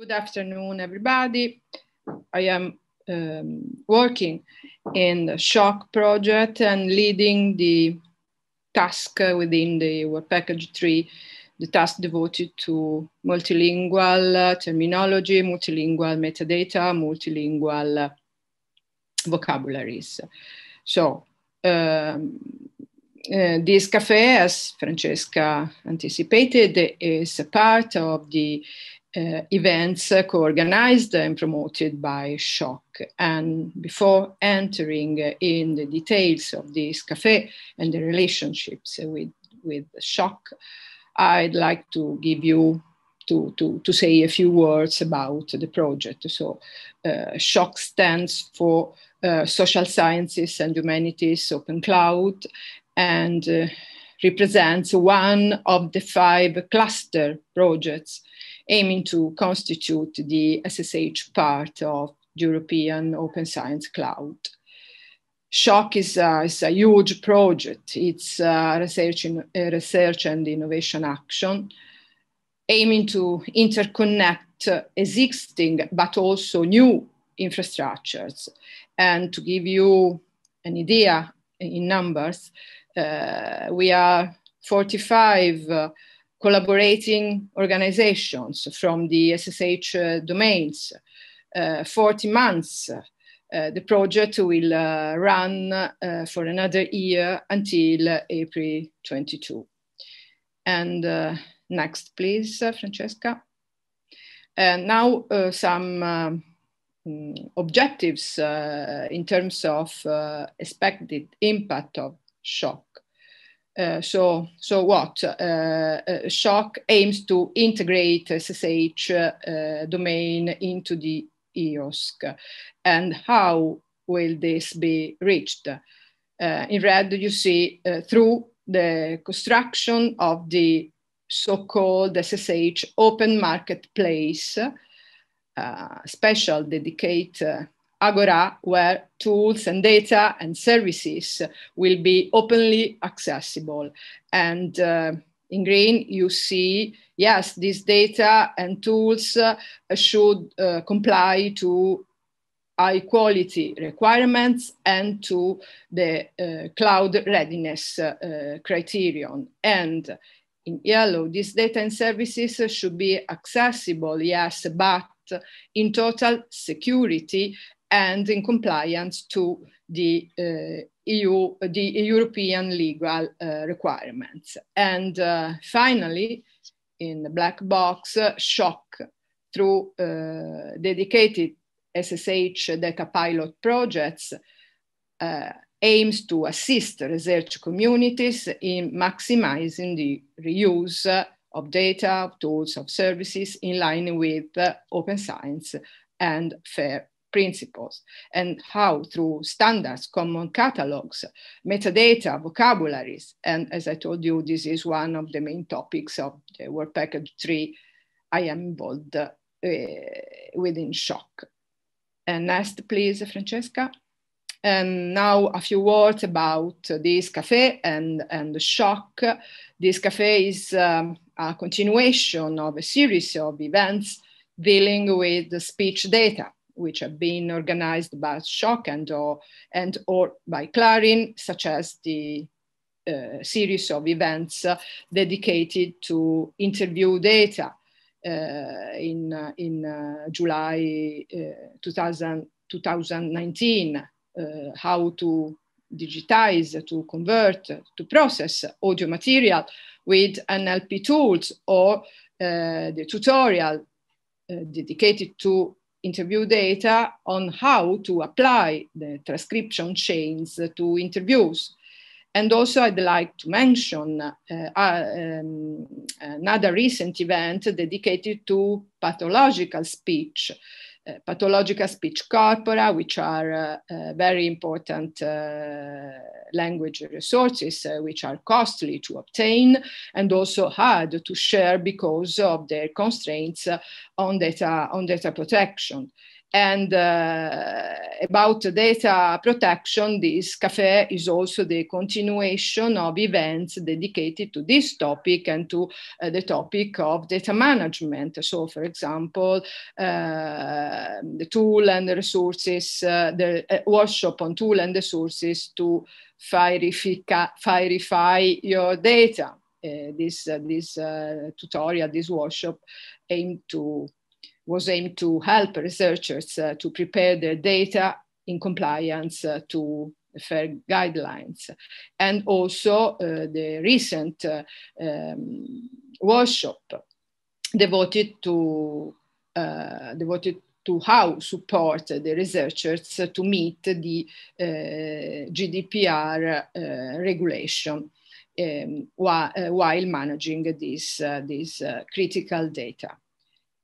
Good afternoon, everybody. I am um, working in the shock project and leading the task within the work package 3 the task devoted to multilingual uh, terminology multilingual metadata multilingual uh, vocabularies so um, uh, this cafe, as Francesca anticipated, is a part of the uh, events uh, co-organized and promoted by Shock. And before entering uh, in the details of this cafe and the relationships with, with Shock, I'd like to give you to, to, to say a few words about the project. So uh, Shock stands for uh, Social Sciences and Humanities Open Cloud and uh, represents one of the five cluster projects aiming to constitute the SSH part of European Open Science Cloud. Shock is, uh, is a huge project. It's a research, in, research and innovation action aiming to interconnect existing but also new infrastructures. And to give you an idea in numbers, uh, we are 45 uh, collaborating organizations from the SSH uh, domains. Uh, 40 months. Uh, the project will run for another year until April 22. And next, please, Francesca. And now uh, some um, mm, objectives uh, in terms of uh, expected impact of shock uh, so, so what? Uh, uh, Shock aims to integrate SSH uh, domain into the EOSC. And how will this be reached? Uh, in red, you see through the construction of the so-called SSH open marketplace, special dedicated Agora, where tools and data and services will be openly accessible. And uh, in green, you see, yes, these data and tools uh, should uh, comply to high quality requirements and to the uh, cloud readiness uh, criterion. And in yellow, these data and services should be accessible, yes, but in total security and in compliance to the uh, EU, the European legal uh, requirements. And uh, finally, in the black box, uh, shock through uh, dedicated SSH data pilot projects uh, aims to assist research communities in maximizing the reuse of data, of tools, of services in line with open science and fair principles and how through standards, common catalogs, metadata, vocabularies. And as I told you, this is one of the main topics of the Work Package 3 I am involved uh, within shock. And next, please, Francesca. And now a few words about this cafe and, and the shock. This cafe is um, a continuation of a series of events dealing with the speech data which have been organized by Shock and or, and or by Clarin, such as the uh, series of events uh, dedicated to interview data uh, in, uh, in uh, July 2000, 2019, how to digitize, to convert, to process audio material with NLP tools or uh, the tutorial uh, dedicated to interview data on how to apply the transcription chains to interviews. And also I'd like to mention uh, uh, um, another recent event dedicated to pathological speech uh, pathological speech corpora, which are uh, uh, very important language resources, which are costly to obtain and also hard to share because of their constraints on data, on data protection. And uh, about data protection, this cafe is also the continuation of events dedicated to this topic and to uh, the topic of data management. So, for example, uh, the tool and the resources, uh, the uh, workshop on tool and resources to verify your data. Uh, this this tutorial, this workshop aimed to was aimed to help researchers uh, to prepare their data in compliance uh, to fair guidelines. And also uh, the recent uh, um, workshop devoted to uh, devoted to how support the researchers to meet the GDPR regulation. Um, while, uh, while managing this, uh, this uh, critical data.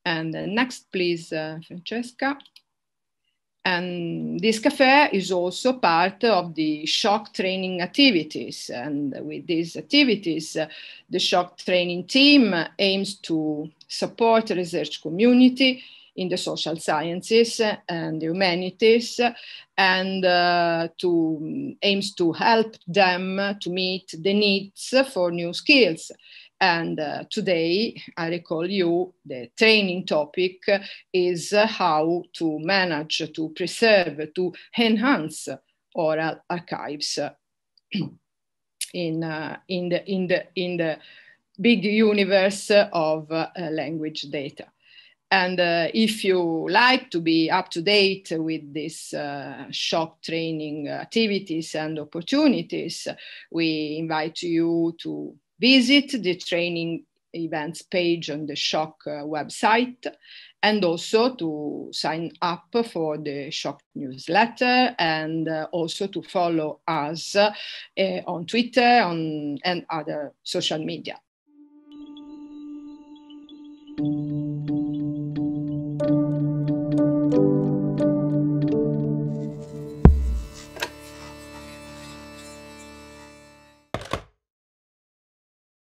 And uh, next, please, uh, Francesca. And this cafe is also part of the shock training activities. And with these activities, uh, the shock training team aims to support the research community in the social sciences and the humanities and uh, to um, aims to help them to meet the needs for new skills and uh, today, I recall you, the training topic is how to manage, to preserve, to enhance oral archives in, uh, in, the, in, the, in the big universe of uh, language data. And uh, if you like to be up to date with these uh, shop training activities and opportunities, we invite you to visit the training events page on the Shock uh, website and also to sign up for the Shock newsletter and uh, also to follow us uh, on Twitter on, and other social media.